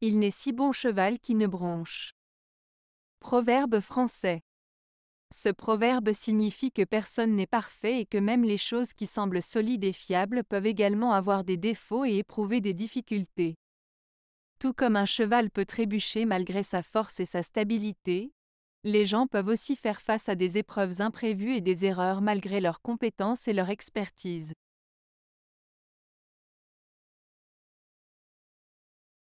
Il n'est si bon cheval qui ne bronche. Proverbe français. Ce proverbe signifie que personne n'est parfait et que même les choses qui semblent solides et fiables peuvent également avoir des défauts et éprouver des difficultés. Tout comme un cheval peut trébucher malgré sa force et sa stabilité, les gens peuvent aussi faire face à des épreuves imprévues et des erreurs malgré leurs compétences et leur expertise.